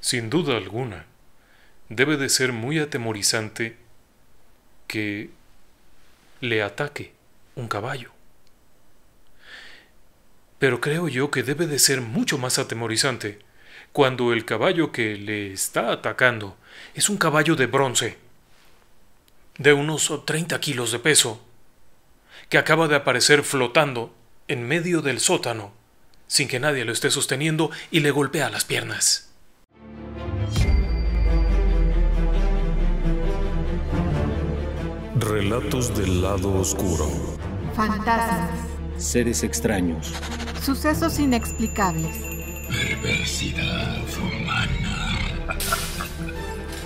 sin duda alguna, debe de ser muy atemorizante que le ataque un caballo. Pero creo yo que debe de ser mucho más atemorizante cuando el caballo que le está atacando es un caballo de bronce, de unos 30 kilos de peso, que acaba de aparecer flotando en medio del sótano, sin que nadie lo esté sosteniendo, y le golpea las piernas. Relatos del lado oscuro. Fantasmas. Seres extraños. Sucesos inexplicables. Perversidad humana.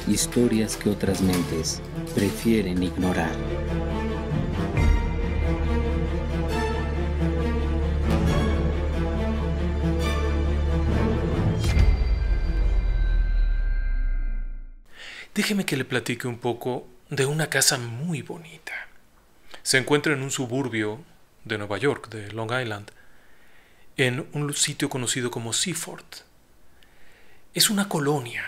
Historias que otras mentes prefieren ignorar. Déjeme que le platique un poco de una casa muy bonita. Se encuentra en un suburbio de Nueva York, de Long Island, en un sitio conocido como Seaford. Es una colonia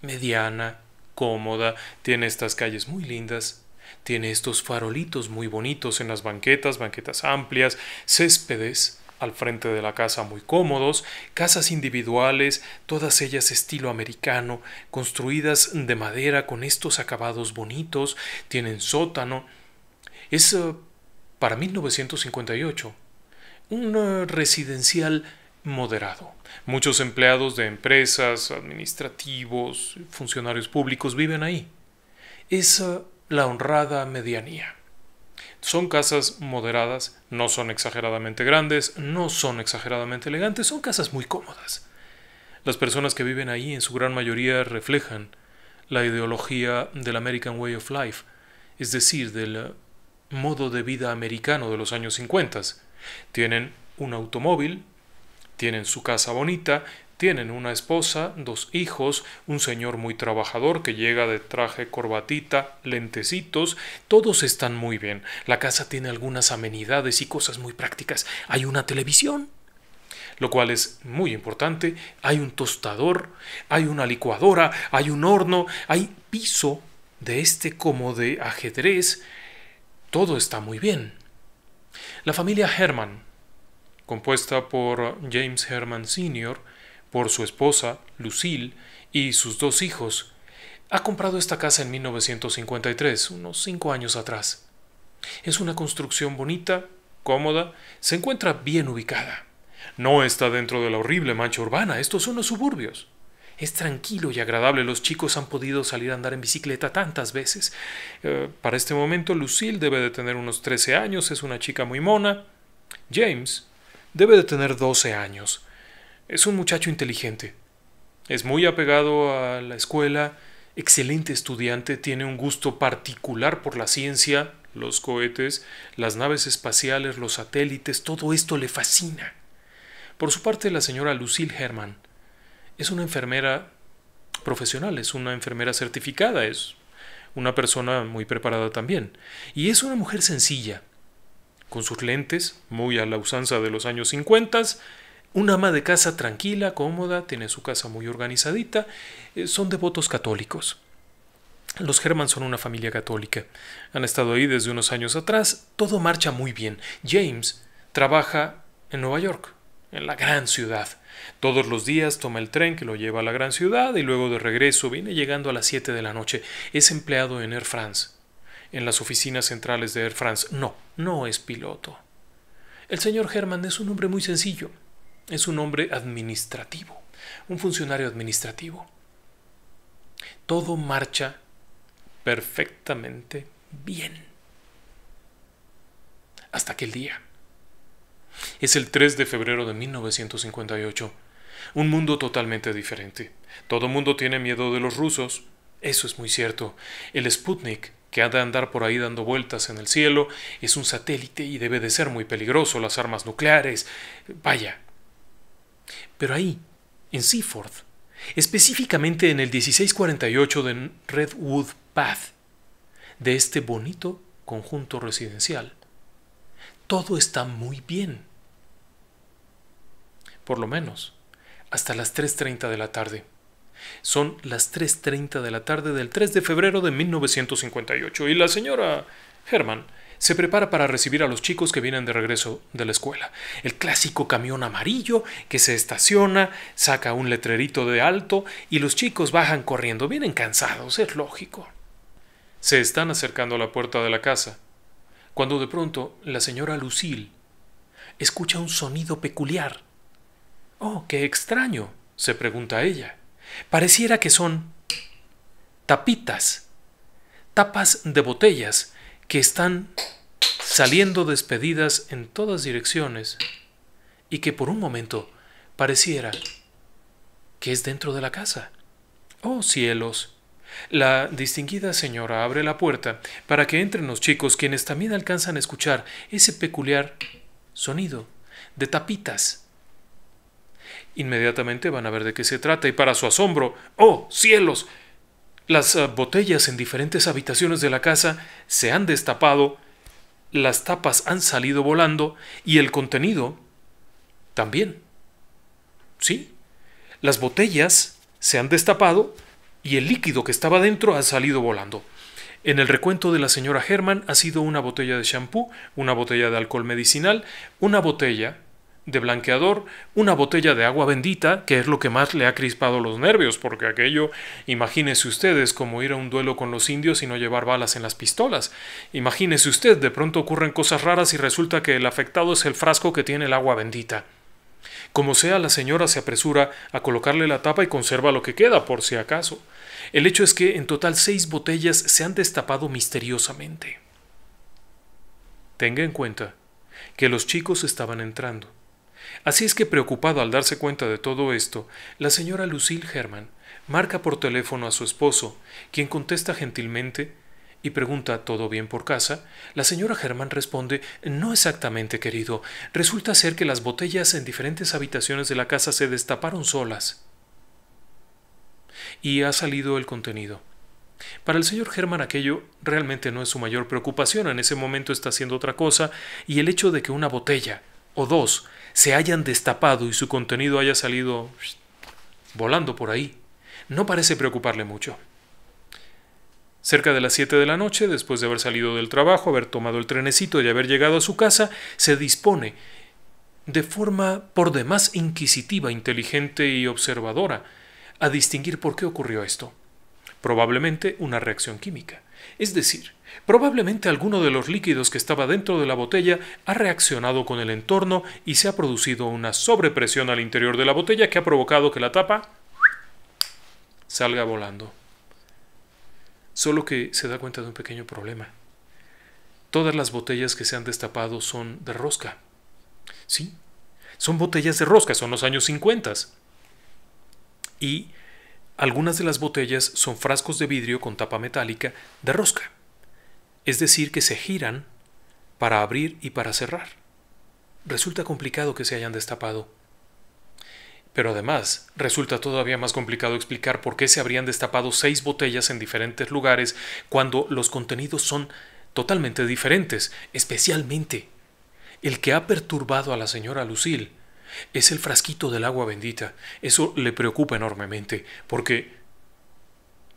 mediana, cómoda, tiene estas calles muy lindas, tiene estos farolitos muy bonitos en las banquetas, banquetas amplias, céspedes, al frente de la casa muy cómodos, casas individuales, todas ellas estilo americano, construidas de madera con estos acabados bonitos, tienen sótano. Es eh, para 1958 un eh, residencial moderado. Muchos empleados de empresas, administrativos, funcionarios públicos viven ahí. Es eh, la honrada medianía. Son casas moderadas, no son exageradamente grandes, no son exageradamente elegantes, son casas muy cómodas. Las personas que viven ahí en su gran mayoría reflejan la ideología del American Way of Life, es decir, del eh, modo de vida americano de los años 50. Tienen un automóvil, tienen su casa bonita, tienen una esposa, dos hijos, un señor muy trabajador que llega de traje, corbatita, lentecitos. Todos están muy bien. La casa tiene algunas amenidades y cosas muy prácticas. Hay una televisión, lo cual es muy importante. Hay un tostador, hay una licuadora, hay un horno, hay piso de este como de ajedrez. Todo está muy bien. La familia Herman, compuesta por James Herman Sr., por su esposa, Lucille, y sus dos hijos, ha comprado esta casa en 1953, unos cinco años atrás. Es una construcción bonita, cómoda, se encuentra bien ubicada. No está dentro de la horrible mancha urbana, estos son los suburbios. Es tranquilo y agradable, los chicos han podido salir a andar en bicicleta tantas veces. Eh, para este momento Lucille debe de tener unos 13 años, es una chica muy mona. James debe de tener 12 años. Es un muchacho inteligente. Es muy apegado a la escuela, excelente estudiante, tiene un gusto particular por la ciencia, los cohetes, las naves espaciales, los satélites, todo esto le fascina. Por su parte, la señora Lucille Herman es una enfermera profesional, es una enfermera certificada, es una persona muy preparada también. Y es una mujer sencilla, con sus lentes, muy a la usanza de los años 50, una ama de casa tranquila, cómoda, tiene su casa muy organizadita, eh, son devotos católicos. Los Herman son una familia católica. Han estado ahí desde unos años atrás. Todo marcha muy bien. James trabaja en Nueva York, en la gran ciudad. Todos los días toma el tren que lo lleva a la gran ciudad y luego de regreso viene llegando a las 7 de la noche. Es empleado en Air France, en las oficinas centrales de Air France. No, no es piloto. El señor Herman es un hombre muy sencillo. Es un hombre administrativo, un funcionario administrativo. Todo marcha perfectamente bien. Hasta aquel día. Es el 3 de febrero de 1958. Un mundo totalmente diferente. Todo mundo tiene miedo de los rusos. Eso es muy cierto. El Sputnik, que ha de andar por ahí dando vueltas en el cielo, es un satélite y debe de ser muy peligroso. Las armas nucleares. Vaya, pero ahí, en Seaford, específicamente en el 1648 de Redwood Path, de este bonito conjunto residencial, todo está muy bien. Por lo menos, hasta las 3.30 de la tarde. Son las 3.30 de la tarde del 3 de febrero de 1958 y la señora Herman se prepara para recibir a los chicos que vienen de regreso de la escuela. El clásico camión amarillo que se estaciona, saca un letrerito de alto y los chicos bajan corriendo. Vienen cansados, es lógico. Se están acercando a la puerta de la casa, cuando de pronto la señora Lucille escucha un sonido peculiar. Oh, qué extraño, se pregunta ella. Pareciera que son tapitas, tapas de botellas que están saliendo despedidas en todas direcciones y que por un momento pareciera que es dentro de la casa. Oh cielos. La distinguida señora abre la puerta para que entren los chicos quienes también alcanzan a escuchar ese peculiar sonido de tapitas. Inmediatamente van a ver de qué se trata y para su asombro, ¡oh cielos! Las eh, botellas en diferentes habitaciones de la casa se han destapado, las tapas han salido volando y el contenido también. ¿Sí? Las botellas se han destapado y el líquido que estaba dentro ha salido volando. En el recuento de la señora Herman ha sido una botella de champú, una botella de alcohol medicinal, una botella de blanqueador, una botella de agua bendita, que es lo que más le ha crispado los nervios, porque aquello, imagínense ustedes, como ir a un duelo con los indios y no llevar balas en las pistolas. Imagínese usted, de pronto ocurren cosas raras y resulta que el afectado es el frasco que tiene el agua bendita. Como sea, la señora se apresura a colocarle la tapa y conserva lo que queda, por si acaso. El hecho es que en total seis botellas se han destapado misteriosamente. Tenga en cuenta que los chicos estaban entrando Así es que preocupado al darse cuenta de todo esto, la señora Lucille Herman marca por teléfono a su esposo, quien contesta gentilmente y pregunta ¿todo bien por casa? La señora Germán responde No exactamente, querido. Resulta ser que las botellas en diferentes habitaciones de la casa se destaparon solas. Y ha salido el contenido. Para el señor Germán aquello realmente no es su mayor preocupación, en ese momento está haciendo otra cosa, y el hecho de que una botella, o dos, se hayan destapado y su contenido haya salido volando por ahí, no parece preocuparle mucho. Cerca de las 7 de la noche, después de haber salido del trabajo, haber tomado el trenecito y haber llegado a su casa, se dispone, de forma por demás inquisitiva, inteligente y observadora, a distinguir por qué ocurrió esto. Probablemente una reacción química. Es decir, Probablemente alguno de los líquidos que estaba dentro de la botella ha reaccionado con el entorno y se ha producido una sobrepresión al interior de la botella que ha provocado que la tapa salga volando. Solo que se da cuenta de un pequeño problema. Todas las botellas que se han destapado son de rosca. Sí, son botellas de rosca, son los años 50. Y algunas de las botellas son frascos de vidrio con tapa metálica de rosca es decir, que se giran para abrir y para cerrar. Resulta complicado que se hayan destapado. Pero además, resulta todavía más complicado explicar por qué se habrían destapado seis botellas en diferentes lugares cuando los contenidos son totalmente diferentes, especialmente el que ha perturbado a la señora Lucille es el frasquito del agua bendita. Eso le preocupa enormemente, porque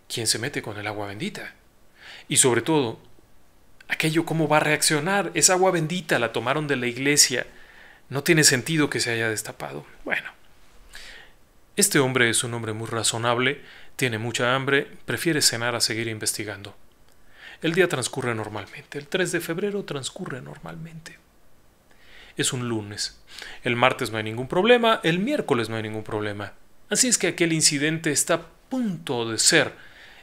¿quién se mete con el agua bendita? Y sobre todo, aquello cómo va a reaccionar. Es agua bendita, la tomaron de la iglesia. No tiene sentido que se haya destapado. Bueno, este hombre es un hombre muy razonable, tiene mucha hambre, prefiere cenar a seguir investigando. El día transcurre normalmente, el 3 de febrero transcurre normalmente. Es un lunes. El martes no hay ningún problema, el miércoles no hay ningún problema. Así es que aquel incidente está a punto de ser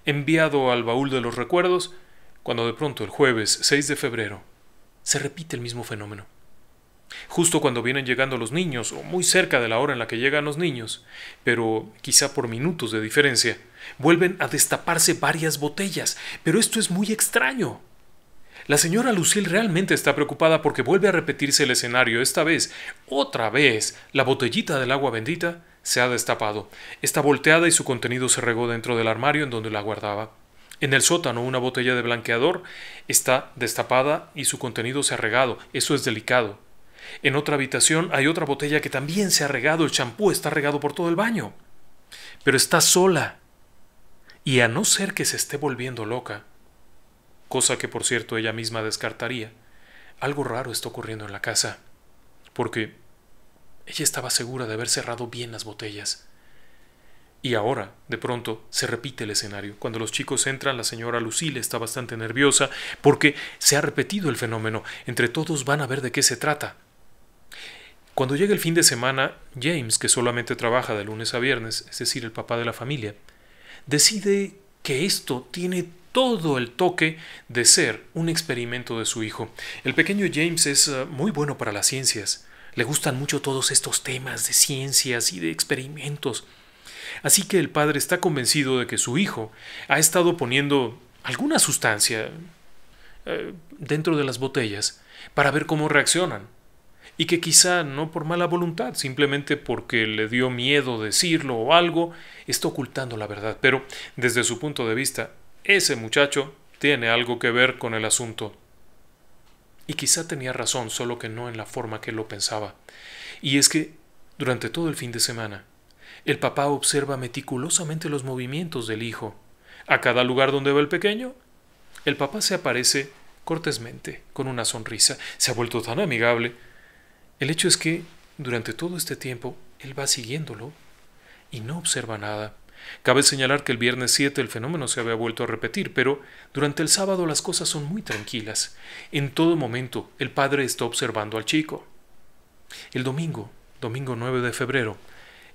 enviado al baúl de los recuerdos cuando de pronto el jueves 6 de febrero se repite el mismo fenómeno. Justo cuando vienen llegando los niños, o muy cerca de la hora en la que llegan los niños, pero quizá por minutos de diferencia, vuelven a destaparse varias botellas, pero esto es muy extraño. La señora Lucille realmente está preocupada porque vuelve a repetirse el escenario. Esta vez, otra vez, la botellita del agua bendita se ha destapado. Está volteada y su contenido se regó dentro del armario en donde la guardaba. En el sótano una botella de blanqueador está destapada y su contenido se ha regado. Eso es delicado. En otra habitación hay otra botella que también se ha regado. El champú está regado por todo el baño. Pero está sola. Y a no ser que se esté volviendo loca, cosa que por cierto ella misma descartaría, algo raro está ocurriendo en la casa. Porque ella estaba segura de haber cerrado bien las botellas. Y ahora, de pronto, se repite el escenario. Cuando los chicos entran, la señora Lucille está bastante nerviosa porque se ha repetido el fenómeno. Entre todos van a ver de qué se trata. Cuando llega el fin de semana, James, que solamente trabaja de lunes a viernes, es decir, el papá de la familia, decide que esto tiene todo el toque de ser un experimento de su hijo. El pequeño James es eh, muy bueno para las ciencias. Le gustan mucho todos estos temas de ciencias y de experimentos. Así que el padre está convencido de que su hijo ha estado poniendo alguna sustancia eh, dentro de las botellas para ver cómo reaccionan. Y que quizá no por mala voluntad, simplemente porque le dio miedo decirlo o algo, está ocultando la verdad. Pero desde su punto de vista, ese muchacho tiene algo que ver con el asunto. Y quizá tenía razón, solo que no en la forma que lo pensaba. Y es que, durante todo el fin de semana, el papá observa meticulosamente los movimientos del hijo. A cada lugar donde va el pequeño, el papá se aparece cortésmente, con una sonrisa. Se ha vuelto tan amigable. El hecho es que, durante todo este tiempo, él va siguiéndolo y no observa nada. Cabe señalar que el viernes 7 el fenómeno se había vuelto a repetir, pero durante el sábado las cosas son muy tranquilas. En todo momento el padre está observando al chico. El domingo, domingo 9 de febrero,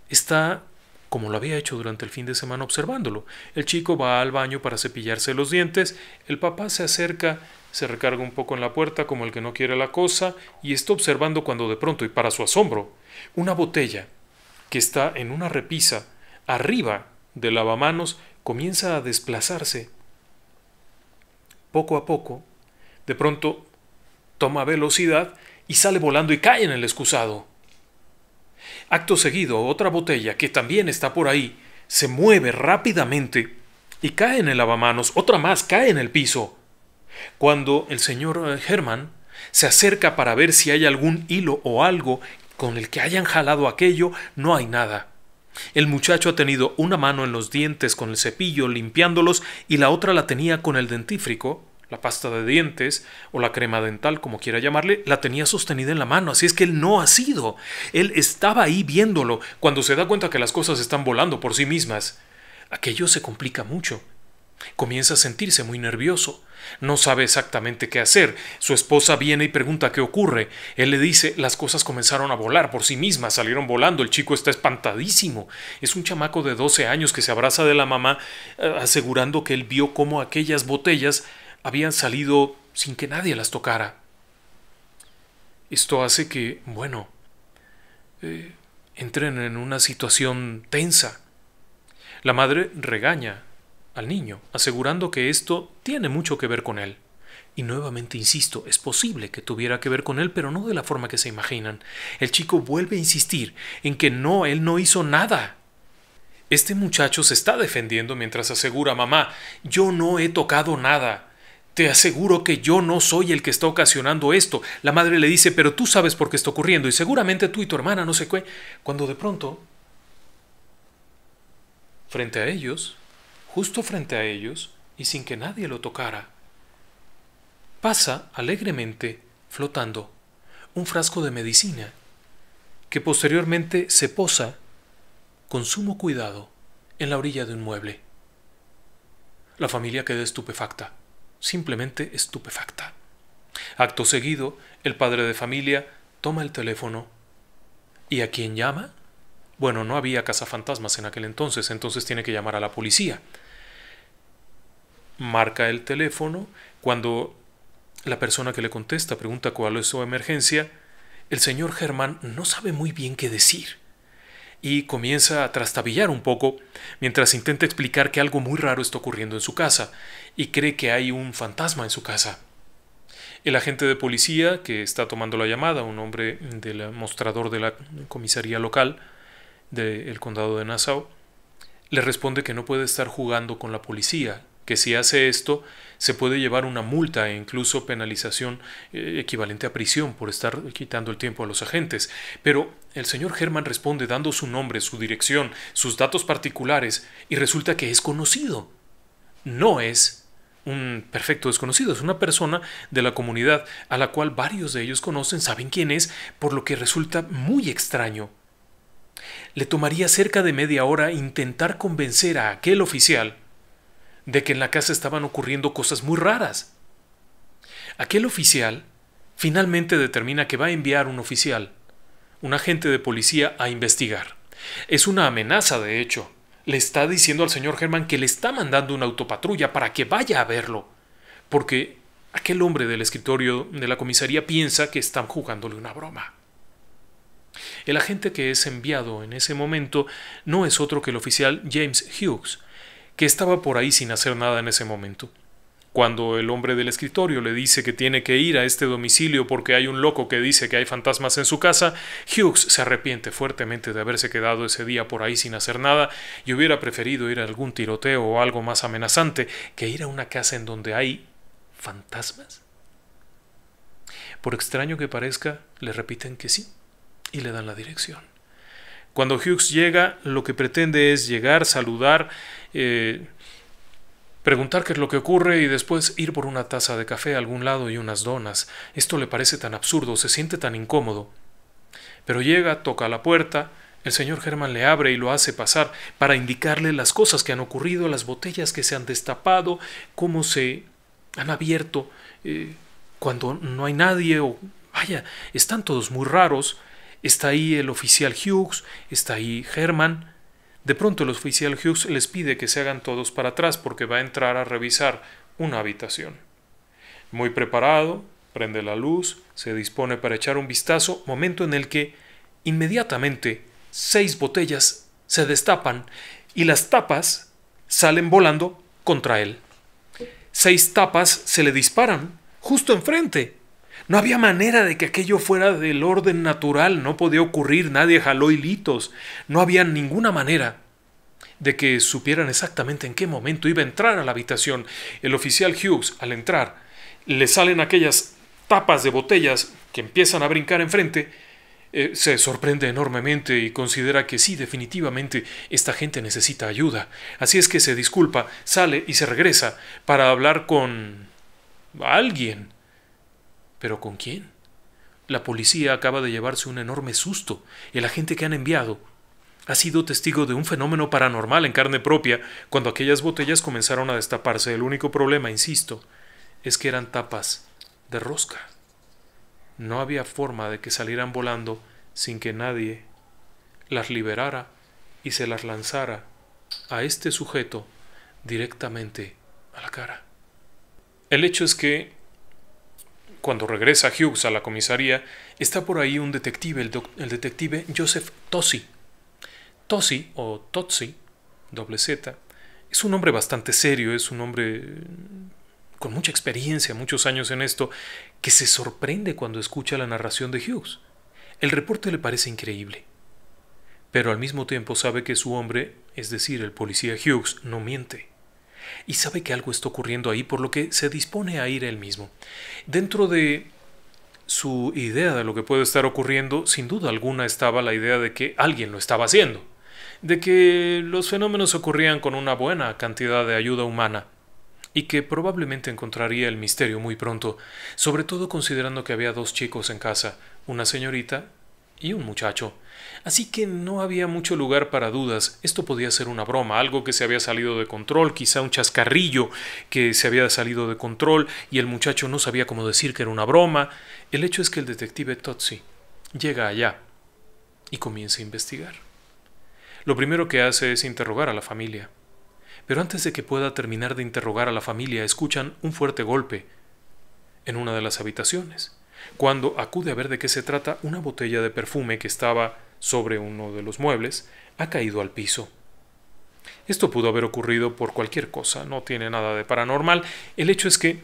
está, como lo había hecho durante el fin de semana, observándolo. El chico va al baño para cepillarse los dientes, el papá se acerca, se recarga un poco en la puerta como el que no quiere la cosa, y está observando cuando de pronto, y para su asombro, una botella que está en una repisa, arriba del lavamanos, comienza a desplazarse. Poco a poco, de pronto toma velocidad y sale volando y cae en el excusado. Acto seguido, otra botella que también está por ahí se mueve rápidamente y cae en el lavamanos, otra más cae en el piso. Cuando el señor eh, Herman se acerca para ver si hay algún hilo o algo con el que hayan jalado aquello, no hay nada. El muchacho ha tenido una mano en los dientes con el cepillo limpiándolos y la otra la tenía con el dentífrico la pasta de dientes o la crema dental, como quiera llamarle, la tenía sostenida en la mano. Así es que él no ha sido. Él estaba ahí viéndolo cuando se da cuenta que las cosas están volando por sí mismas. Aquello se complica mucho. Comienza a sentirse muy nervioso. No sabe exactamente qué hacer. Su esposa viene y pregunta qué ocurre. Él le dice, las cosas comenzaron a volar por sí mismas, salieron volando, el chico está espantadísimo. Es un chamaco de 12 años que se abraza de la mamá eh, asegurando que él vio cómo aquellas botellas habían salido sin que nadie las tocara. Esto hace que, bueno, eh, entren en una situación tensa. La madre regaña al niño, asegurando que esto tiene mucho que ver con él. Y nuevamente insisto, es posible que tuviera que ver con él, pero no de la forma que se imaginan. El chico vuelve a insistir en que no, él no hizo nada. Este muchacho se está defendiendo mientras asegura mamá, yo no he tocado nada te aseguro que yo no soy el que está ocasionando esto. La madre le dice, pero tú sabes por qué está ocurriendo y seguramente tú y tu hermana, no sé qué. Cuando de pronto, frente a ellos, justo frente a ellos, y sin que nadie lo tocara, pasa alegremente, flotando, un frasco de medicina, que posteriormente se posa, con sumo cuidado, en la orilla de un mueble. La familia queda estupefacta simplemente estupefacta. Acto seguido, el padre de familia toma el teléfono. ¿Y a quién llama? Bueno, no había cazafantasmas en aquel entonces, entonces tiene que llamar a la policía. Marca el teléfono. Cuando la persona que le contesta pregunta cuál es su emergencia, el señor Germán no sabe muy bien qué decir y comienza a trastabillar un poco mientras intenta explicar que algo muy raro está ocurriendo en su casa y cree que hay un fantasma en su casa. El agente de policía que está tomando la llamada, un hombre del mostrador de la comisaría local del condado de Nassau, le responde que no puede estar jugando con la policía, que si hace esto se puede llevar una multa e incluso penalización eh, equivalente a prisión por estar quitando el tiempo a los agentes. Pero el señor Herman responde dando su nombre, su dirección, sus datos particulares y resulta que es conocido. No es un perfecto desconocido, es una persona de la comunidad a la cual varios de ellos conocen, saben quién es, por lo que resulta muy extraño. Le tomaría cerca de media hora intentar convencer a aquel oficial de que en la casa estaban ocurriendo cosas muy raras. Aquel oficial finalmente determina que va a enviar un oficial, un agente de policía, a investigar. Es una amenaza, de hecho. Le está diciendo al señor Germán que le está mandando una autopatrulla para que vaya a verlo, porque aquel hombre del escritorio de la comisaría piensa que están jugándole una broma. El agente que es enviado en ese momento no es otro que el oficial James Hughes, que estaba por ahí sin hacer nada en ese momento. Cuando el hombre del escritorio le dice que tiene que ir a este domicilio porque hay un loco que dice que hay fantasmas en su casa, Hughes se arrepiente fuertemente de haberse quedado ese día por ahí sin hacer nada y hubiera preferido ir a algún tiroteo o algo más amenazante que ir a una casa en donde hay fantasmas. Por extraño que parezca, le repiten que sí y le dan la dirección. Cuando Hughes llega, lo que pretende es llegar, saludar, eh, preguntar qué es lo que ocurre y después ir por una taza de café a algún lado y unas donas. Esto le parece tan absurdo, se siente tan incómodo. Pero llega, toca la puerta, el señor Germán le abre y lo hace pasar para indicarle las cosas que han ocurrido, las botellas que se han destapado, cómo se han abierto eh, cuando no hay nadie o vaya, están todos muy raros. Está ahí el oficial Hughes, está ahí Herman. De pronto el oficial Hughes les pide que se hagan todos para atrás porque va a entrar a revisar una habitación. Muy preparado, prende la luz, se dispone para echar un vistazo, momento en el que inmediatamente seis botellas se destapan y las tapas salen volando contra él. Seis tapas se le disparan justo enfrente no había manera de que aquello fuera del orden natural, no podía ocurrir, nadie jaló hilitos, no había ninguna manera de que supieran exactamente en qué momento iba a entrar a la habitación. El oficial Hughes, al entrar, le salen aquellas tapas de botellas que empiezan a brincar enfrente, eh, se sorprende enormemente y considera que sí, definitivamente, esta gente necesita ayuda. Así es que se disculpa, sale y se regresa para hablar con... alguien. ¿Pero con quién? La policía acaba de llevarse un enorme susto. y El agente que han enviado ha sido testigo de un fenómeno paranormal en carne propia cuando aquellas botellas comenzaron a destaparse. El único problema, insisto, es que eran tapas de rosca. No había forma de que salieran volando sin que nadie las liberara y se las lanzara a este sujeto directamente a la cara. El hecho es que cuando regresa Hughes a la comisaría, está por ahí un detective, el, detective Joseph Tosi, Tosi o Tozzi, doble Z, es un hombre bastante serio, es un hombre mm, con mucha experiencia, muchos años en esto, que se sorprende cuando escucha la narración de Hughes. El reporte le parece increíble, pero al mismo tiempo sabe que su hombre, es decir, el policía Hughes, no miente y sabe que algo está ocurriendo ahí, por lo que se dispone a ir él mismo. Dentro de su idea de lo que puede estar ocurriendo, sin duda alguna estaba la idea de que alguien lo estaba haciendo, de que los fenómenos ocurrían con una buena cantidad de ayuda humana y que probablemente encontraría el misterio muy pronto, sobre todo considerando que había dos chicos en casa, una señorita y un muchacho, Así que no había mucho lugar para dudas. Esto podía ser una broma, algo que se había salido de control, quizá un chascarrillo que se había salido de control y el muchacho no sabía cómo decir que era una broma. El hecho es que el detective Totsi llega allá y comienza a investigar. Lo primero que hace es interrogar a la familia. Pero antes de que pueda terminar de interrogar a la familia, escuchan un fuerte golpe en una de las habitaciones. Cuando acude a ver de qué se trata, una botella de perfume que estaba sobre uno de los muebles, ha caído al piso. Esto pudo haber ocurrido por cualquier cosa, no tiene nada de paranormal. El hecho es que,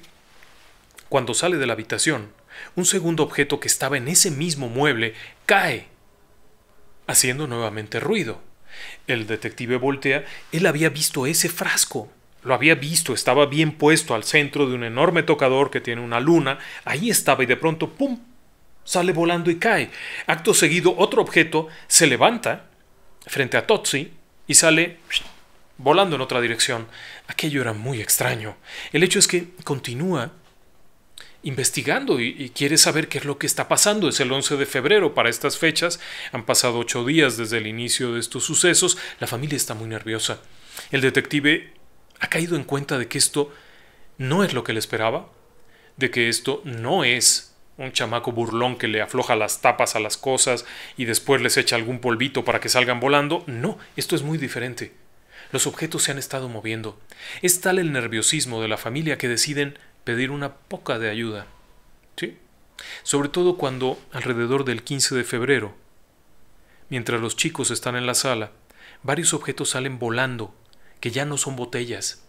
cuando sale de la habitación, un segundo objeto que estaba en ese mismo mueble cae, haciendo nuevamente ruido. El detective voltea, él había visto ese frasco. Lo había visto, estaba bien puesto al centro de un enorme tocador que tiene una luna. Ahí estaba y de pronto, ¡pum!, sale volando y cae. Acto seguido, otro objeto se levanta frente a Totsi y sale volando en otra dirección. Aquello era muy extraño. El hecho es que continúa investigando y, quiere saber qué es lo que está pasando. Es el 11 de febrero para estas fechas. Han pasado ocho días desde el inicio de estos sucesos. La familia está muy nerviosa. El detective ha caído en cuenta de que esto no es lo que le esperaba, de que esto no es un chamaco burlón que le afloja las tapas a las cosas y después les echa algún polvito para que salgan volando. No, esto es muy diferente. Los objetos se han estado moviendo. Es tal el nerviosismo de la familia que deciden pedir una poca de ayuda. ¿Sí? Sobre todo cuando, alrededor del 15 de febrero, mientras los chicos están en la sala, varios objetos salen volando, que ya no son botellas.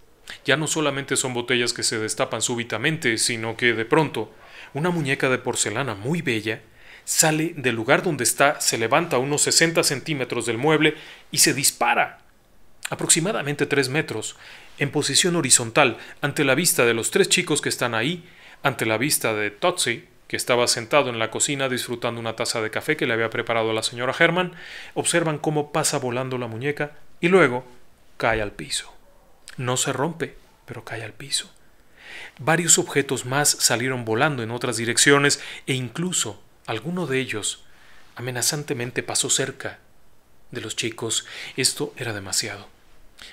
Ya no solamente son botellas que se destapan súbitamente, sino que de pronto una muñeca de porcelana muy bella sale del lugar donde está, se levanta a unos 60 centímetros del mueble y se dispara, aproximadamente 3 metros, en posición horizontal, ante la vista de los tres chicos que están ahí, ante la vista de Totsi, que estaba sentado en la cocina disfrutando una taza de café que le había preparado la señora Herman, observan cómo pasa volando la muñeca y luego cae al piso. No se rompe, pero cae al piso. Varios objetos más salieron volando en otras direcciones e incluso alguno de ellos amenazantemente pasó cerca de los chicos. Esto era demasiado.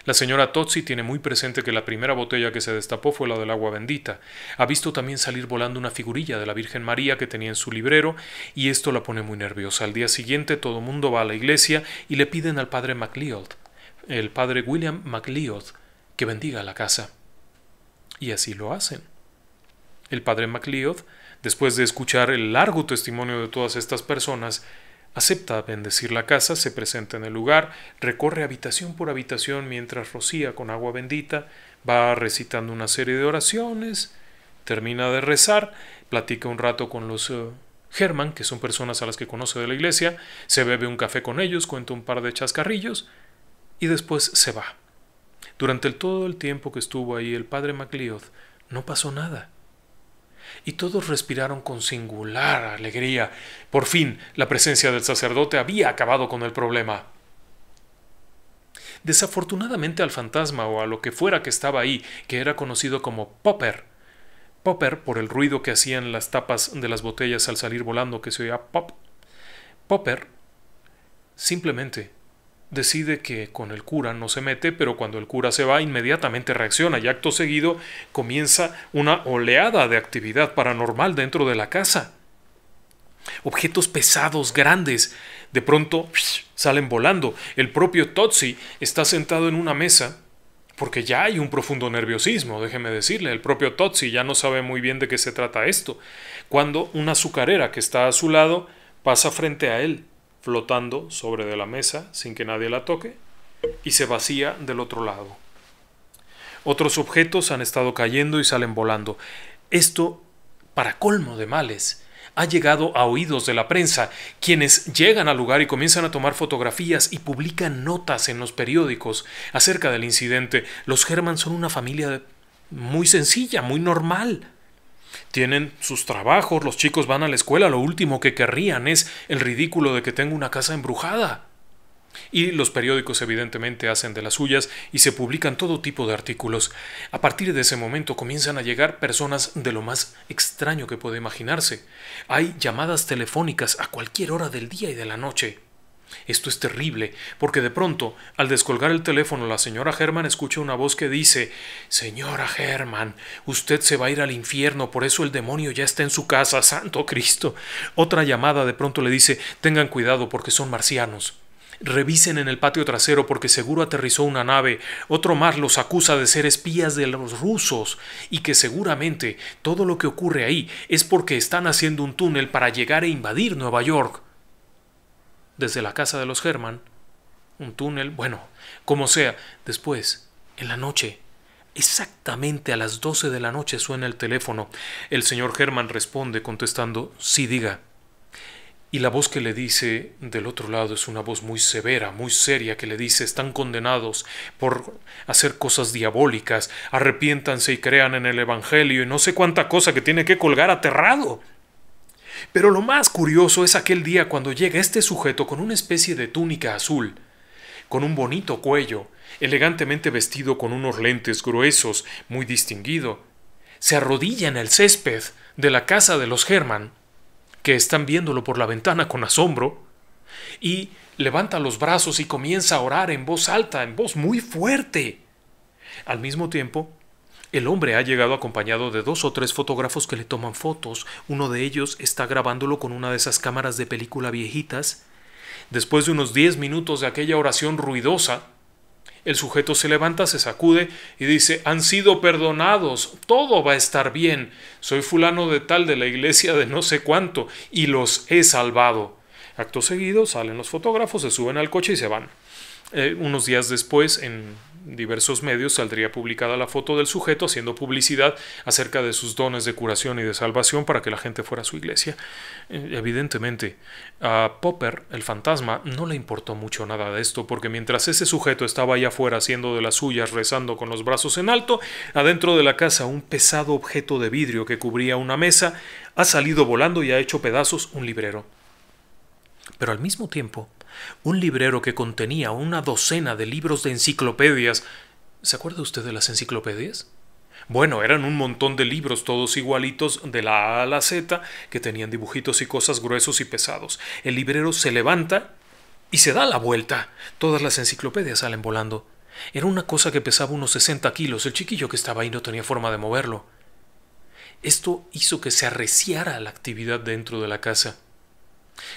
La señora Totsi tiene muy presente que la primera botella que se destapó fue la del agua bendita. Ha visto también salir volando una figurilla de la Virgen María que tenía en su librero y esto la pone muy nerviosa. Al día siguiente todo mundo va a la iglesia y le piden al padre MacLeod, el padre William MacLeod, que bendiga la casa. Y así lo hacen. El padre MacLeod, después de escuchar el largo testimonio de todas estas personas, acepta bendecir la casa, se presenta en el lugar, recorre habitación por habitación mientras rocía con agua bendita, va recitando una serie de oraciones, termina de rezar, platica un rato con los uh, que son personas a las que conoce de la iglesia, se bebe un café con ellos, cuenta un par de chascarrillos y después se va. Durante todo el tiempo que estuvo ahí el padre MacLeod, no pasó nada. Y todos respiraron con singular alegría. Por fin, la presencia del sacerdote había acabado con el problema. Desafortunadamente al fantasma o a lo que fuera que estaba ahí, que era conocido como Popper, Popper por el ruido que hacían las tapas de las botellas al salir volando que se oía pop, Popper simplemente decide que con el cura no se mete, pero cuando el cura se va inmediatamente reacciona y acto seguido comienza una oleada de actividad paranormal dentro de la casa. Objetos pesados, grandes, de pronto salen volando. El propio Totsi está sentado en una mesa porque ya hay un profundo nerviosismo, déjeme decirle, el propio Totsi ya no sabe muy bien de qué se trata esto, cuando una azucarera que está a su lado pasa frente a él flotando sobre de la mesa sin que nadie la toque y se vacía del otro lado. Otros objetos han estado cayendo y salen volando. Esto, para colmo de males, ha llegado a oídos de la prensa, quienes llegan al lugar y comienzan a tomar fotografías y publican notas en los periódicos acerca del incidente. Los Herman son una familia muy sencilla, muy normal tienen sus trabajos, los chicos van a la escuela, lo último que querrían es el ridículo de que tengo una casa embrujada. Y los periódicos evidentemente hacen de las suyas y se publican todo tipo de artículos. A partir de ese momento comienzan a llegar personas de lo más extraño que puede imaginarse. Hay llamadas telefónicas a cualquier hora del día y de la noche. Esto es terrible, porque de pronto, al descolgar el teléfono, la señora Herman escucha una voz que dice, Señora Herman, usted se va a ir al infierno, por eso el demonio ya está en su casa, Santo Cristo. Otra llamada de pronto le dice, Tengan cuidado porque son marcianos. Revisen en el patio trasero porque seguro aterrizó una nave. Otro más los acusa de ser espías de los rusos y que seguramente todo lo que ocurre ahí es porque están haciendo un túnel para llegar e invadir Nueva York desde la casa de los Herman, un túnel, bueno, como sea. Después, en la noche, exactamente a las 12 de la noche suena el teléfono. El señor Herman responde contestando, sí diga. Y la voz que le dice del otro lado es una voz muy severa, muy seria, que le dice, están condenados por hacer cosas diabólicas, arrepiéntanse y crean en el Evangelio y no sé cuánta cosa que tiene que colgar aterrado. Pero lo más curioso es aquel día cuando llega este sujeto con una especie de túnica azul, con un bonito cuello, elegantemente vestido con unos lentes gruesos, muy distinguido. Se arrodilla en el césped de la casa de los Herman, que están viéndolo por la ventana con asombro, y levanta los brazos y comienza a orar en voz alta, en voz muy fuerte. Al mismo tiempo, el hombre ha llegado acompañado de dos o tres fotógrafos que le toman fotos. Uno de ellos está grabándolo con una de esas cámaras de película viejitas. Después de unos diez minutos de aquella oración ruidosa, el sujeto se levanta, se sacude y dice, han sido perdonados, todo va a estar bien, soy fulano de tal de la iglesia de no sé cuánto y los he salvado. Acto seguido salen los fotógrafos, se suben al coche y se van. Eh, unos días después, en diversos medios saldría publicada la foto del sujeto haciendo publicidad acerca de sus dones de curación y de salvación para que la gente fuera a su iglesia. Eh, evidentemente, a Popper, el fantasma, no le importó mucho nada de esto, porque mientras ese sujeto estaba allá afuera haciendo de las suyas, rezando con los brazos en alto, adentro de la casa un pesado objeto de vidrio que cubría una mesa ha salido volando y ha hecho pedazos un librero. Pero al mismo tiempo, un librero que contenía una docena de libros de enciclopedias. ¿Se acuerda usted de las enciclopedias? Bueno, eran un montón de libros todos igualitos de la A a la Z que tenían dibujitos y cosas gruesos y pesados. El librero se levanta y se da la vuelta. Todas las enciclopedias salen volando. Era una cosa que pesaba unos 60 kilos. El chiquillo que estaba ahí no tenía forma de moverlo. Esto hizo que se arreciara la actividad dentro de la casa.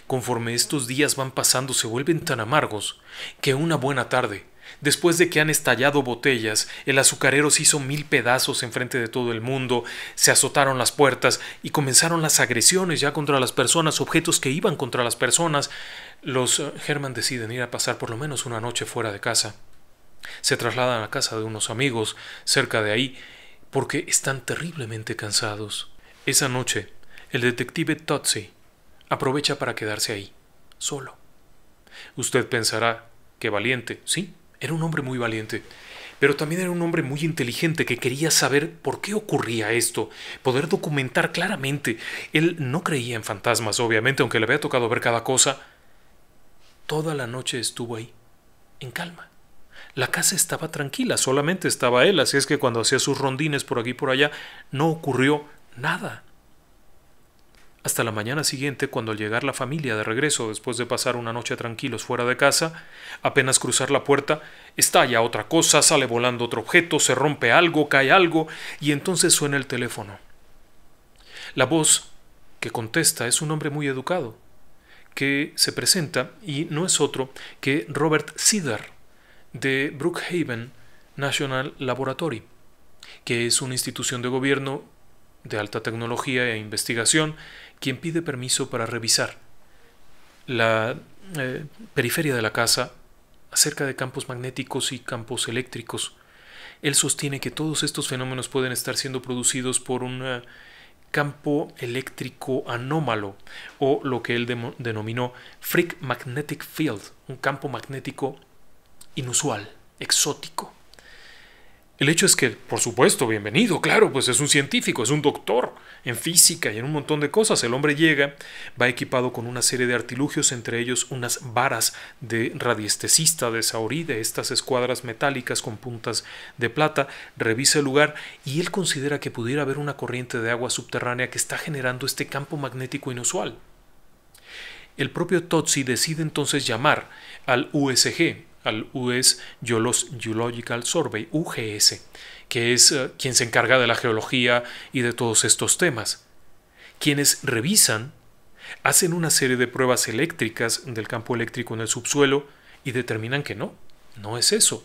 Conforme estos días van pasando se vuelven tan amargos que una buena tarde, después de que han estallado botellas, el azucarero se hizo mil pedazos enfrente de todo el mundo, se azotaron las puertas y comenzaron las agresiones ya contra las personas, objetos que iban contra las personas, los Herman eh, deciden ir a pasar por lo menos una noche fuera de casa. Se trasladan a casa de unos amigos cerca de ahí porque están terriblemente cansados. Esa noche, el detective Totsi aprovecha para quedarse ahí, solo. Usted pensará que valiente, sí, era un hombre muy valiente, pero también era un hombre muy inteligente que quería saber por qué ocurría esto, poder documentar claramente. Él no creía en fantasmas, obviamente, aunque le había tocado ver cada cosa. Toda la noche estuvo ahí, en calma. La casa estaba tranquila, solamente estaba él, así es que cuando hacía sus rondines por aquí y por allá, no ocurrió nada. Hasta la mañana siguiente, cuando al llegar la familia de regreso después de pasar una noche tranquilos fuera de casa, apenas cruzar la puerta, estalla otra cosa, sale volando otro objeto, se rompe algo, cae algo, y entonces suena el teléfono. La voz que contesta es un hombre muy educado, que se presenta y no es otro que Robert Cedar de Brookhaven National Laboratory, que es una institución de gobierno de alta tecnología e investigación quien pide permiso para revisar la eh, periferia de la casa acerca de campos magnéticos y campos eléctricos. Él sostiene que todos estos fenómenos pueden estar siendo producidos por un eh, campo eléctrico anómalo, o lo que él denominó Freak Magnetic Field, un campo magnético inusual, exótico. El hecho es que, por supuesto, bienvenido, claro, pues es un científico, es un doctor en física y en un montón de cosas. El hombre llega, va equipado con una serie de artilugios, entre ellos unas varas de radiestesista de Saurí, de estas escuadras metálicas con puntas de plata, revisa el lugar y él considera que pudiera haber una corriente de agua subterránea que está generando este campo magnético inusual. El propio Totsi decide entonces llamar al USG, al US Geological Survey, UGS, que es eh, quien se encarga de la geología y de todos estos temas, quienes revisan, hacen una serie de pruebas eléctricas del campo eléctrico en el subsuelo y determinan que no, no es eso.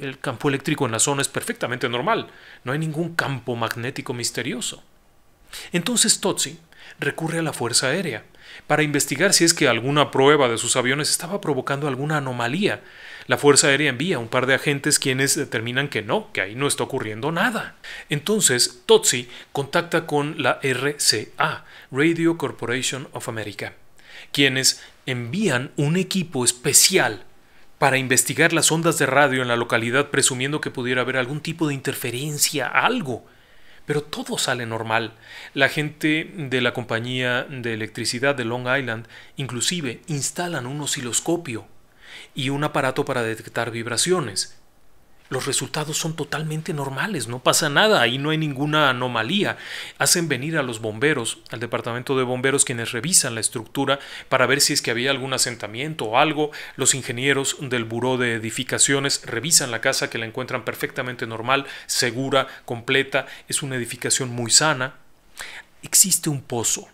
El campo eléctrico en la zona es perfectamente normal, no hay ningún campo magnético misterioso. Entonces Totsi recurre a la Fuerza Aérea para investigar si es que alguna prueba de sus aviones estaba provocando alguna anomalía. La Fuerza Aérea envía un par de agentes quienes determinan que no, que ahí no está ocurriendo nada. Entonces, Totsi contacta con la RCA, Radio Corporation of America, quienes envían un equipo especial para investigar las ondas de radio en la localidad presumiendo que pudiera haber algún tipo de interferencia, algo pero todo sale normal. La gente de la compañía de electricidad de Long Island inclusive instalan un osciloscopio y un aparato para detectar vibraciones los resultados son totalmente normales, no pasa nada, ahí no hay ninguna anomalía. Hacen venir a los bomberos, al departamento de bomberos, quienes revisan la estructura para ver si es que había algún asentamiento o algo. Los ingenieros del Buró de Edificaciones revisan la casa que la encuentran perfectamente normal, segura, completa, es una edificación muy sana. Existe un pozo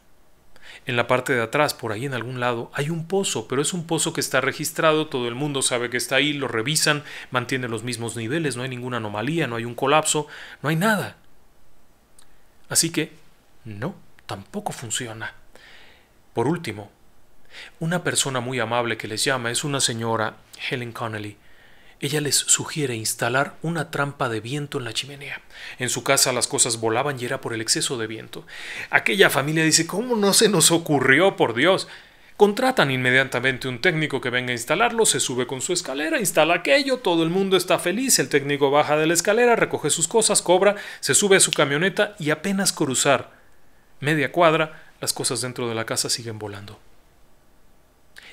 en la parte de atrás, por ahí en algún lado, hay un pozo, pero es un pozo que está registrado, todo el mundo sabe que está ahí, lo revisan, mantiene los mismos niveles, no hay ninguna anomalía, no hay un colapso, no hay nada. Así que, no, tampoco funciona. Por último, una persona muy amable que les llama es una señora, Helen Connolly, ella les sugiere instalar una trampa de viento en la chimenea. En su casa las cosas volaban y era por el exceso de viento. Aquella familia dice, ¿cómo no se nos ocurrió, por Dios? Contratan inmediatamente un técnico que venga a instalarlo, se sube con su escalera, instala aquello, todo el mundo está feliz, el técnico baja de la escalera, recoge sus cosas, cobra, se sube a su camioneta y apenas cruzar media cuadra, las cosas dentro de la casa siguen volando.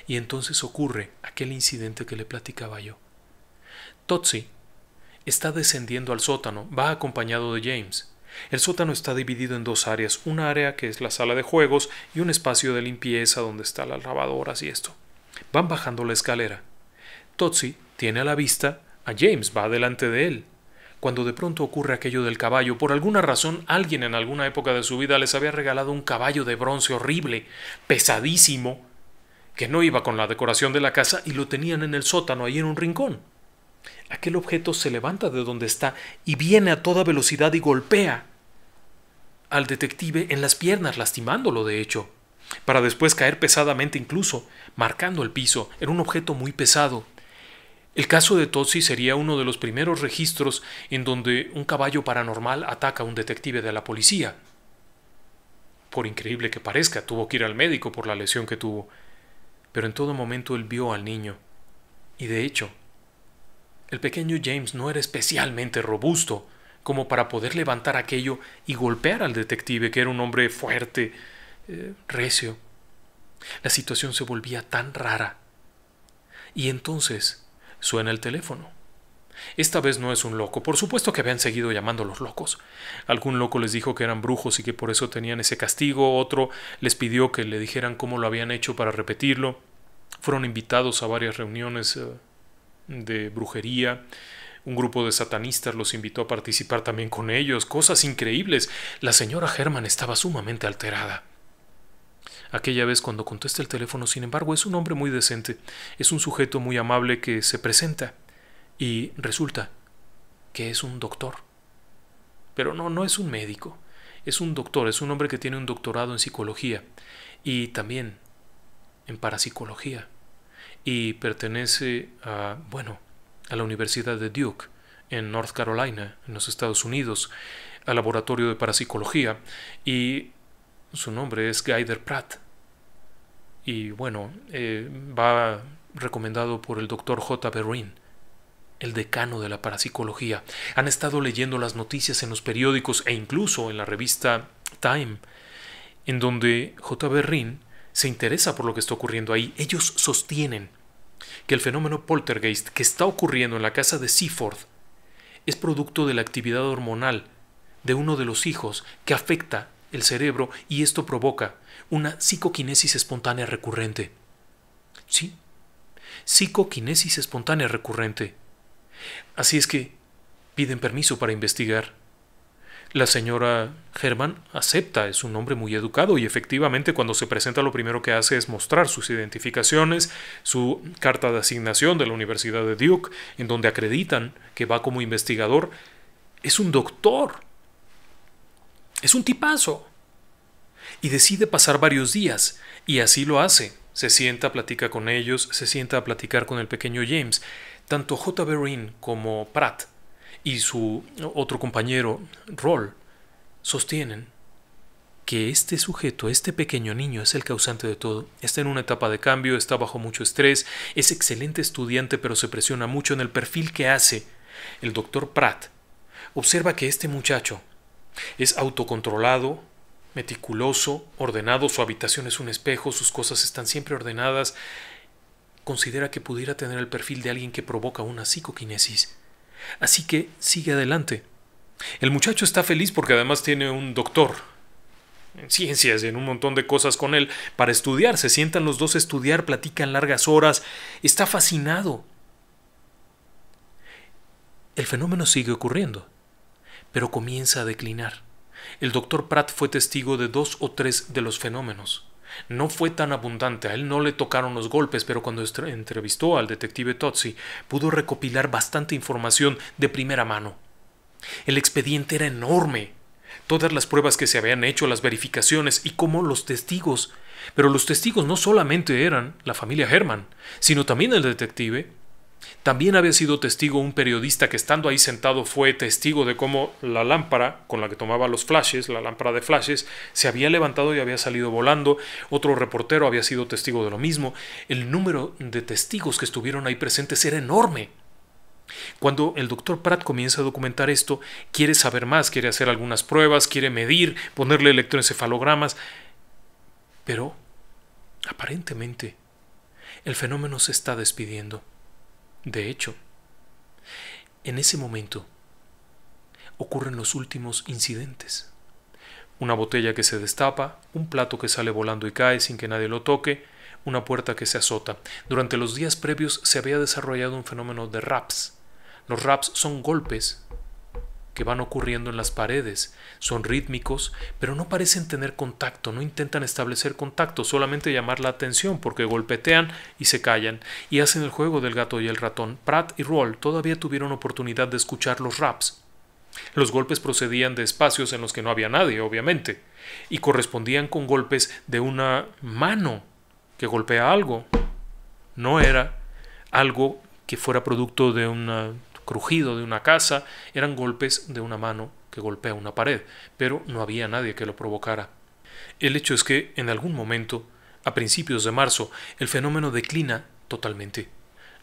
Y entonces ocurre aquel incidente que le platicaba yo. Totsi está descendiendo al sótano, va acompañado de James. El sótano está dividido en dos áreas, un área que es la sala de juegos y un espacio de limpieza donde están las lavadoras y esto. Van bajando la escalera. Totsi tiene a la vista a James, va delante de él. Cuando de pronto ocurre aquello del caballo, por alguna razón alguien en alguna época de su vida les había regalado un caballo de bronce horrible, pesadísimo, que no iba con la decoración de la casa y lo tenían en el sótano ahí en un rincón. Aquel objeto se levanta de donde está y viene a toda velocidad y golpea al detective en las piernas, lastimándolo de hecho, para después caer pesadamente incluso, marcando el piso. Era un objeto muy pesado. El caso de Totsi sería uno de los primeros registros en donde un caballo paranormal ataca a un detective de la policía. Por increíble que parezca, tuvo que ir al médico por la lesión que tuvo. Pero en todo momento él vio al niño. Y de hecho, el pequeño James no era especialmente robusto como para poder levantar aquello y golpear al detective, que era un hombre fuerte, eh, recio. La situación se volvía tan rara. Y entonces suena el teléfono. Esta vez no es un loco. Por supuesto que habían seguido llamando a los locos. Algún loco les dijo que eran brujos y que por eso tenían ese castigo. Otro les pidió que le dijeran cómo lo habían hecho para repetirlo. Fueron invitados a varias reuniones. Eh, de brujería. Un grupo de satanistas los invitó a participar también con ellos, cosas increíbles. La señora Herman estaba sumamente alterada. Aquella vez cuando contesta el teléfono, sin embargo, es un hombre muy decente, es un sujeto muy amable que se presenta y resulta que es un doctor. Pero no, no es un médico, es un doctor, es un hombre que tiene un doctorado en psicología y también en parapsicología y pertenece a, bueno, a la Universidad de Duke, en North Carolina, en los Estados Unidos, al Laboratorio de Parapsicología, y su nombre es Geider Pratt. Y bueno, eh, va recomendado por el doctor J. Berrin, el decano de la parapsicología. Han estado leyendo las noticias en los periódicos e incluso en la revista Time, en donde J. Berrin se interesa por lo que está ocurriendo ahí. Ellos sostienen que el fenómeno poltergeist que está ocurriendo en la casa de Seaford es producto de la actividad hormonal de uno de los hijos que afecta el cerebro y esto provoca una psicoquinesis espontánea recurrente. Sí, psicoquinesis espontánea recurrente. Así es que piden permiso para investigar la señora Herman acepta, es un hombre muy educado y efectivamente cuando se presenta lo primero que hace es mostrar sus identificaciones, su carta de asignación de la Universidad de Duke, en donde acreditan que va como investigador. Es un doctor. Es un tipazo. Y decide pasar varios días, y así lo hace. Se sienta, platica con ellos, se sienta a platicar con el pequeño James. Tanto J. Berin como Pratt y su otro compañero, Roll, sostienen que este sujeto, este pequeño niño, es el causante de todo. Está en una etapa de cambio, está bajo mucho estrés, es excelente estudiante, pero se presiona mucho en el perfil que hace. El doctor Pratt observa que este muchacho es autocontrolado, meticuloso, ordenado, su habitación es un espejo, sus cosas están siempre ordenadas. Considera que pudiera tener el perfil de alguien que provoca una psicoquinesis. Así que sigue adelante. El muchacho está feliz porque además tiene un doctor en ciencias y en un montón de cosas con él para estudiar. Se sientan los dos a estudiar, platican largas horas. Está fascinado. El fenómeno sigue ocurriendo, pero comienza a declinar. El doctor Pratt fue testigo de dos o tres de los fenómenos no fue tan abundante, a él no le tocaron los golpes, pero cuando entrevistó al detective Totsi pudo recopilar bastante información de primera mano. El expediente era enorme, todas las pruebas que se habían hecho, las verificaciones y cómo los testigos. Pero los testigos no solamente eran la familia Herman, sino también el detective también había sido testigo un periodista que estando ahí sentado fue testigo de cómo la lámpara con la que tomaba los flashes, la lámpara de flashes, se había levantado y había salido volando. Otro reportero había sido testigo de lo mismo. El número de testigos que estuvieron ahí presentes era enorme. Cuando el doctor Pratt comienza a documentar esto, quiere saber más, quiere hacer algunas pruebas, quiere medir, ponerle electroencefalogramas, pero aparentemente el fenómeno se está despidiendo. De hecho, en ese momento ocurren los últimos incidentes. Una botella que se destapa, un plato que sale volando y cae sin que nadie lo toque, una puerta que se azota. Durante los días previos se había desarrollado un fenómeno de raps. Los raps son golpes que van ocurriendo en las paredes. Son rítmicos, pero no parecen tener contacto, no intentan establecer contacto, solamente llamar la atención porque golpetean y se callan. Y hacen el juego del gato y el ratón. Pratt y Roll todavía tuvieron oportunidad de escuchar los raps. Los golpes procedían de espacios en los que no había nadie, obviamente, y correspondían con golpes de una mano que golpea algo. No era algo que fuera producto de una crujido de una casa, eran golpes de una mano que golpea una pared, pero no había nadie que lo provocara. El hecho es que, en algún momento, a principios de marzo, el fenómeno declina totalmente.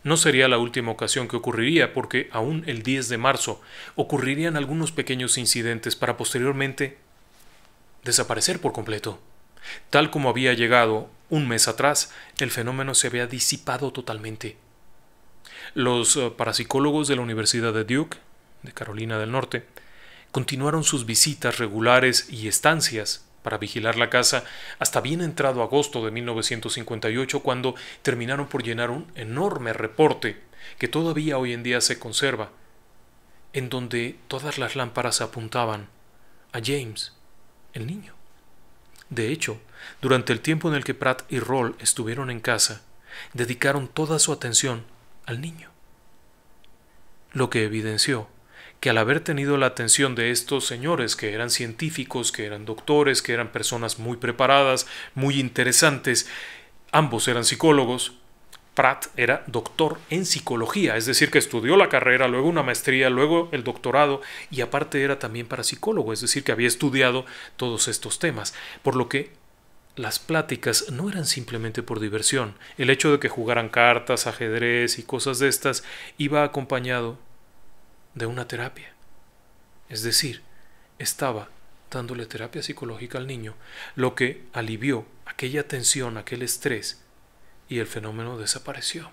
No sería la última ocasión que ocurriría, porque aún el 10 de marzo ocurrirían algunos pequeños incidentes para posteriormente desaparecer por completo. Tal como había llegado un mes atrás, el fenómeno se había disipado totalmente. Los eh, parapsicólogos de la Universidad de Duke, de Carolina del Norte, continuaron sus visitas regulares y estancias para vigilar la casa hasta bien entrado agosto de 1958 cuando terminaron por llenar un enorme reporte que todavía hoy en día se conserva, en donde todas las lámparas apuntaban a James, el niño. De hecho, durante el tiempo en el que Pratt y Roll estuvieron en casa, dedicaron toda su atención al niño. Lo que evidenció que al haber tenido la atención de estos señores, que eran científicos, que eran doctores, que eran personas muy preparadas, muy interesantes, ambos eran psicólogos, Pratt era doctor en psicología, es decir, que estudió la carrera, luego una maestría, luego el doctorado y aparte era también para psicólogo es decir, que había estudiado todos estos temas, por lo que las pláticas no eran simplemente por diversión. El hecho de que jugaran cartas, ajedrez y cosas de estas iba acompañado de una terapia. Es decir, estaba dándole terapia psicológica al niño, lo que alivió aquella tensión, aquel estrés, y el fenómeno desapareció.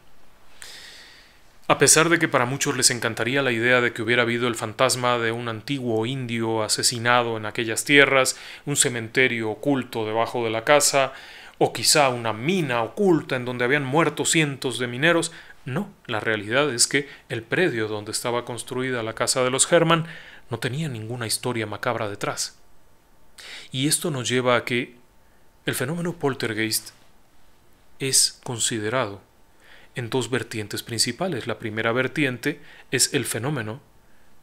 A pesar de que para muchos les encantaría la idea de que hubiera habido el fantasma de un antiguo indio asesinado en aquellas tierras, un cementerio oculto debajo de la casa, o quizá una mina oculta en donde habían muerto cientos de mineros, no, la realidad es que el predio donde estaba construida la casa de los Herman no tenía ninguna historia macabra detrás. Y esto nos lleva a que el fenómeno poltergeist es considerado en dos vertientes principales. La primera vertiente es el fenómeno,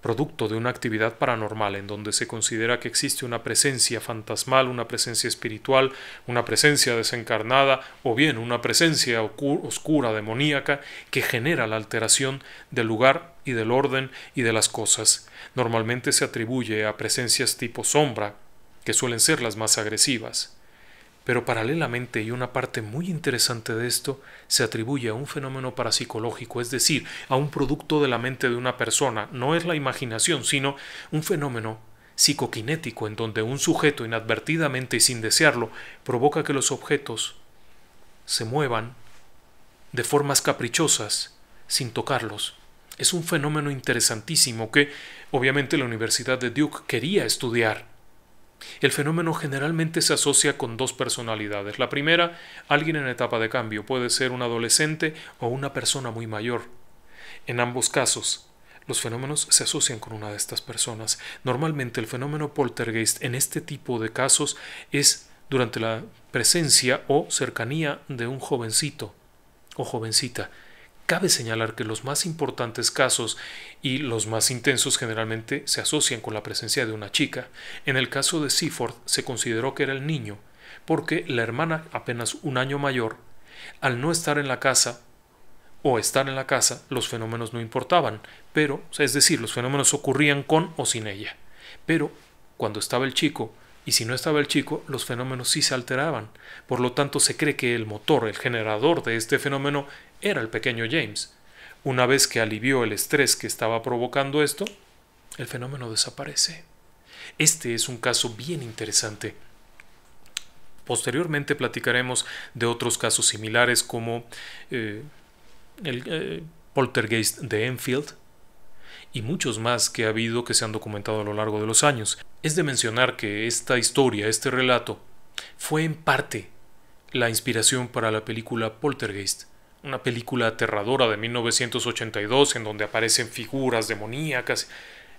producto de una actividad paranormal, en donde se considera que existe una presencia fantasmal, una presencia espiritual, una presencia desencarnada o bien una presencia oscura, demoníaca, que genera la alteración del lugar y del orden y de las cosas. Normalmente se atribuye a presencias tipo sombra, que suelen ser las más agresivas. Pero paralelamente, y una parte muy interesante de esto, se atribuye a un fenómeno parapsicológico, es decir, a un producto de la mente de una persona. No es la imaginación, sino un fenómeno psicoquinético en donde un sujeto inadvertidamente y sin desearlo provoca que los objetos se muevan de formas caprichosas sin tocarlos. Es un fenómeno interesantísimo que obviamente la Universidad de Duke quería estudiar el fenómeno generalmente se asocia con dos personalidades. La primera, alguien en etapa de cambio, puede ser un adolescente o una persona muy mayor. En ambos casos, los fenómenos se asocian con una de estas personas. Normalmente el fenómeno poltergeist en este tipo de casos es durante la presencia o cercanía de un jovencito o jovencita Cabe señalar que los más importantes casos y los más intensos generalmente se asocian con la presencia de una chica. En el caso de Seaford se consideró que era el niño, porque la hermana apenas un año mayor, al no estar en la casa o estar en la casa, los fenómenos no importaban, pero, es decir, los fenómenos ocurrían con o sin ella. Pero, cuando estaba el chico, y si no estaba el chico, los fenómenos sí se alteraban. Por lo tanto, se cree que el motor, el generador de este fenómeno, era el pequeño James. Una vez que alivió el estrés que estaba provocando esto, el fenómeno desaparece. Este es un caso bien interesante. Posteriormente platicaremos de otros casos similares como eh, el eh, poltergeist de Enfield, y muchos más que ha habido que se han documentado a lo largo de los años. Es de mencionar que esta historia, este relato, fue en parte la inspiración para la película Poltergeist, una película aterradora de 1982 en donde aparecen figuras demoníacas.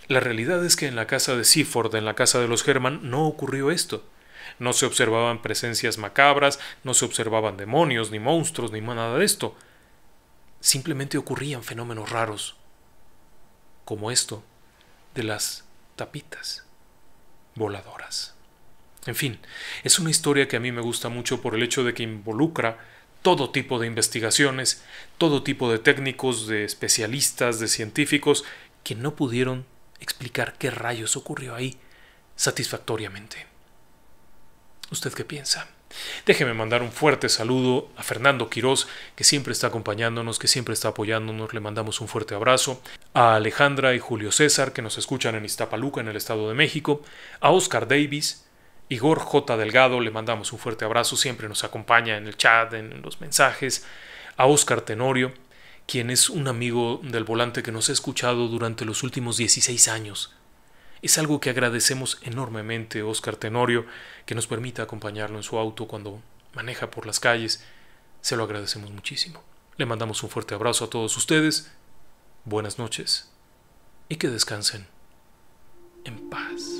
La realidad es que en la casa de Seaford, en la casa de los Herman, no ocurrió esto. No se observaban presencias macabras, no se observaban demonios, ni monstruos, ni nada de esto. Simplemente ocurrían fenómenos raros como esto de las tapitas voladoras. En fin, es una historia que a mí me gusta mucho por el hecho de que involucra todo tipo de investigaciones, todo tipo de técnicos, de especialistas, de científicos, que no pudieron explicar qué rayos ocurrió ahí satisfactoriamente. ¿Usted qué piensa? Déjeme mandar un fuerte saludo a Fernando Quirós, que siempre está acompañándonos, que siempre está apoyándonos. Le mandamos un fuerte abrazo. A Alejandra y Julio César, que nos escuchan en Iztapaluca, en el Estado de México. A Oscar Davis. Igor J. Delgado, le mandamos un fuerte abrazo. Siempre nos acompaña en el chat, en los mensajes. A Oscar Tenorio, quien es un amigo del volante que nos ha escuchado durante los últimos 16 años. Es algo que agradecemos enormemente, Oscar Tenorio, que nos permita acompañarlo en su auto cuando maneja por las calles. Se lo agradecemos muchísimo. Le mandamos un fuerte abrazo a todos ustedes. Buenas noches y que descansen en paz.